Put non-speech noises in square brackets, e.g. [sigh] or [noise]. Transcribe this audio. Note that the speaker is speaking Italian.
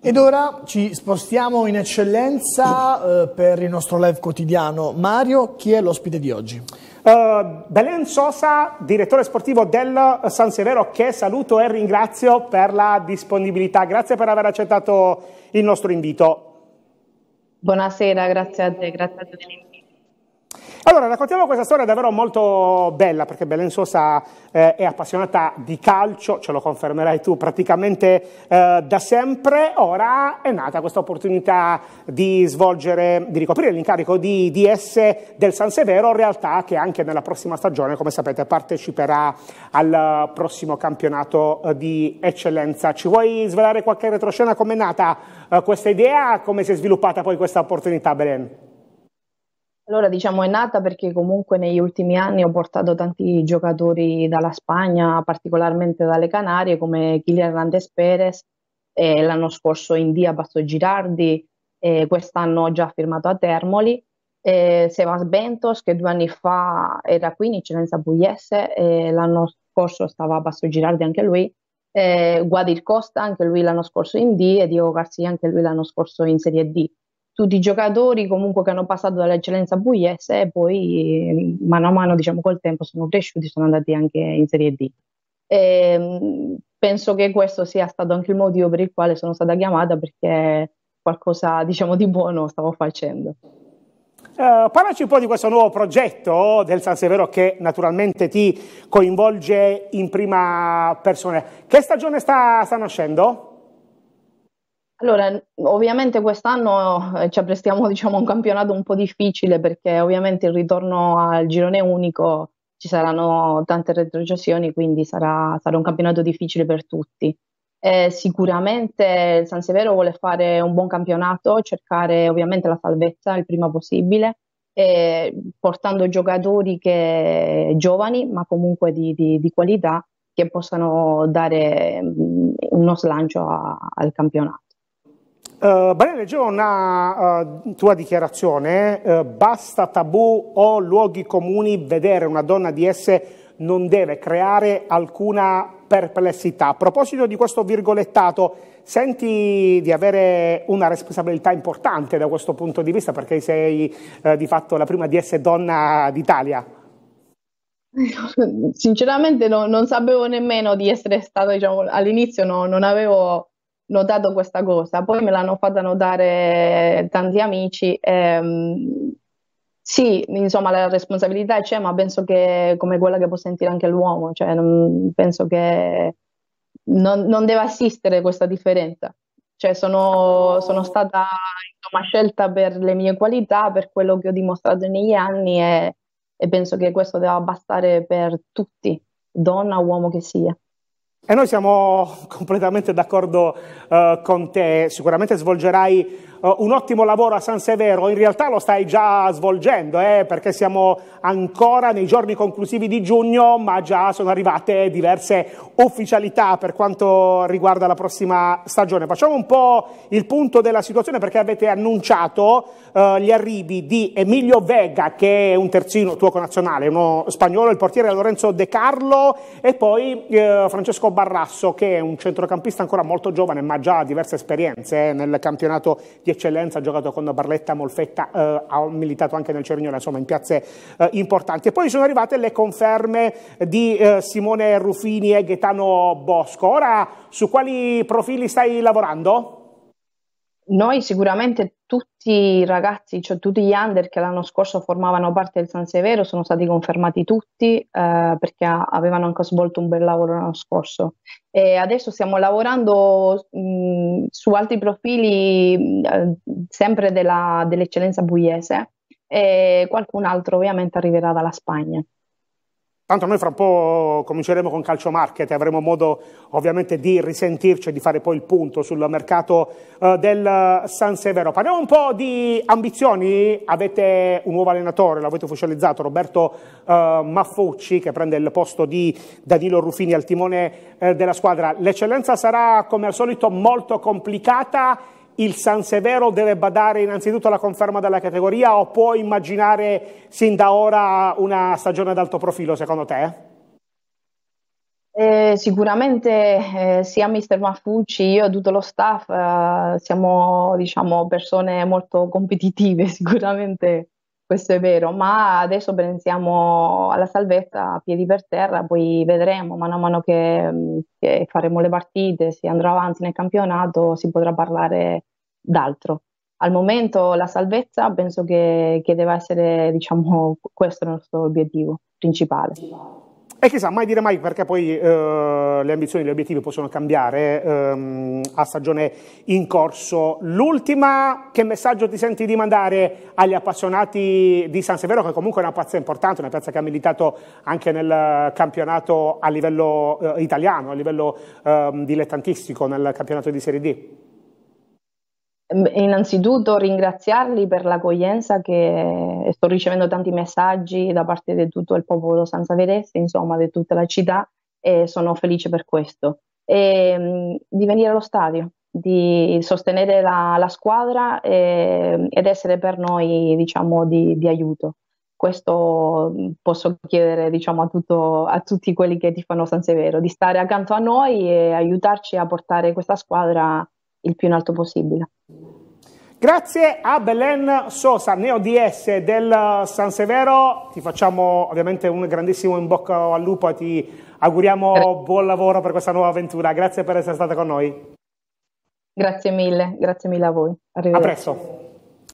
Ed ora ci spostiamo in eccellenza eh, per il nostro live quotidiano. Mario, chi è l'ospite di oggi? Uh, Belen Sosa, direttore sportivo del San Severo, che saluto e ringrazio per la disponibilità. Grazie per aver accettato il nostro invito. Buonasera, grazie a te, grazie a te dell'invito. Allora, raccontiamo questa storia davvero molto bella, perché Belen Sosa eh, è appassionata di calcio, ce lo confermerai tu, praticamente eh, da sempre. Ora è nata questa opportunità di svolgere, di ricoprire l'incarico di DS del San Severo, in realtà che anche nella prossima stagione, come sapete, parteciperà al prossimo campionato eh, di eccellenza. Ci vuoi svelare qualche retroscena? Com'è è nata eh, questa idea? Come si è sviluppata poi questa opportunità, Belen? Allora, diciamo, è nata perché comunque negli ultimi anni ho portato tanti giocatori dalla Spagna, particolarmente dalle Canarie, come Kylian Hernandez Perez, eh, l'anno scorso in India Basso Girardi, eh, quest'anno ho già firmato a Termoli, eh, Sebas Bentos che due anni fa era qui in eccellenza pugliese, eh, l'anno scorso stava a Basso Girardi anche lui, Guadir Costa anche lui l'anno scorso in D e Diego Garcia anche lui l'anno scorso in Serie D tutti i giocatori comunque che hanno passato dall'eccellenza pugliese e poi mm, mano a mano, diciamo, col tempo sono cresciuti, sono andati anche in Serie D. E, ehm, penso che questo sia stato anche il motivo per il quale sono stata chiamata perché qualcosa, diciamo, di buono stavo facendo. Uh, parlaci un po' di questo nuovo progetto del San Severo che naturalmente ti coinvolge in prima persona. Che stagione sta, sta nascendo? Allora, ovviamente quest'anno eh, ci apprestiamo [laughs] diciamo, a un campionato un po' difficile perché ovviamente il ritorno al girone unico ci saranno tante retrocessioni, quindi sarà, sarà un campionato difficile per tutti. Eh, sicuramente il San Severo vuole fare un buon campionato, cercare ovviamente la salvezza il prima possibile, eh, portando giocatori che, giovani ma comunque di, di, di, qualità che possano dare mm, uno slancio a, al campionato. Eh, bene, leggevo una uh, tua dichiarazione, uh, basta tabù o luoghi comuni, vedere una donna di esse non deve creare alcuna perplessità. A proposito di questo virgolettato, senti di avere una responsabilità importante da questo punto di vista perché sei di fatto la prima di essere donna d'Italia? [laughs] Sinceramente no, non sapevo nemmeno di essere stata, diciamo, all'inizio no, non avevo notato questa cosa, poi me l'hanno fatta notare tanti amici. Ehm, sì, insomma, la responsabilità c'è, ma penso che come quella che può sentire anche l'uomo, cioè non, penso che non, non deve esistere questa differenza. Cioè, sono, sono stata insomma, scelta per le mie qualità, per quello che ho dimostrato negli anni e, e penso che questo debba bastare per tutti, donna o uomo che sia. E noi siamo completamente d'accordo eh, con te, sicuramente svolgerai eh, un ottimo lavoro a San Severo, in realtà lo stai già svolgendo, eh, perché siamo ancora nei giorni conclusivi di giugno, ma già sono arrivate diverse ufficialità per quanto riguarda la prossima stagione. Facciamo un po' il punto della situazione perché avete annunciato uh, gli arrivi di Emilio Vega, che è un terzino tuo connazionale, uno spagnolo, il portiere Lorenzo De Carlo, e poi uh, Francesco Barrasso, che è un centrocampista ancora molto giovane, ma già ha diverse esperienze eh, nel campionato di di eccellenza, ha giocato con Barletta, Molfetta, eh, ha militato anche nel Cerignola, insomma in piazze eh, importanti. E poi sono arrivate le conferme di eh, Simone Rufini e Gaetano Bosco. Ora, su quali profili stai lavorando? Noi sicuramente tutti i ragazzi, cioè tutti gli under che l'anno scorso formavano parte del San Severo sono stati confermati tutti eh, perché avevano anche svolto un bel lavoro l'anno scorso. E adesso stiamo lavorando mh, mm, su altri profili mh, eh, sempre della, dell'eccellenza bugliese, e qualcun altro ovviamente arriverà dalla Spagna. Tanto noi fra un po' cominceremo con calcio market e avremo modo ovviamente di risentirci e di fare poi il punto sul mercato eh, del San Severo. Parliamo un po' di ambizioni. Avete un nuovo allenatore, l'avete ufficializzato, Roberto eh, Maffucci che prende il posto di Danilo Ruffini al timone eh, della squadra. L'eccellenza sarà come al solito molto complicata il San Severo deve badare innanzitutto alla conferma della categoria o può immaginare sin da ora una stagione ad alto profilo secondo te? Eh, sicuramente eh, sia Mr. Maffucci, io e tutto lo staff eh, siamo diciamo, persone molto competitive, [laughs] sicuramente questo è vero, ma adesso pensiamo alla salvezza a piedi per terra, poi vedremo mano a mano che, che faremo le partite, si andrà avanti nel campionato, si potrà parlare d'altro. Al momento la salvezza penso che, che debba essere diciamo, [laughs] questo il nostro obiettivo principale. E chissà, mai dire mai perché poi eh, le ambizioni e gli obiettivi possono cambiare ehm, a stagione in corso. L'ultima, che messaggio ti senti di mandare agli appassionati di San Severo, che comunque è una piazza importante, una piazza che ha militato anche nel campionato a livello eh, italiano, a livello ehm, dilettantistico, nel campionato di Serie D? Ehm, innanzitutto ringraziarli per l'accoglienza che sto ricevendo tanti messaggi da parte di tutto il popolo sansaverese, insomma di tutta la città e sono felice per questo. E, ehm, di venire allo stadio, di sostenere la, la squadra e, ehm, ed essere per noi diciamo, di, di, aiuto. Questo mm, posso chiedere diciamo, a, tutto, a, tutti quelli che ti fanno San Severo, di stare accanto a noi e aiutarci a portare questa squadra il più in alto possibile. Grazie a Belen Sosa, neo DS del San Severo, ti facciamo ovviamente un grandissimo in bocca al lupo e ti auguriamo buon lavoro per questa nuova avventura. Grazie per essere stata con noi. Grazie mille, grazie mille a voi. A presto.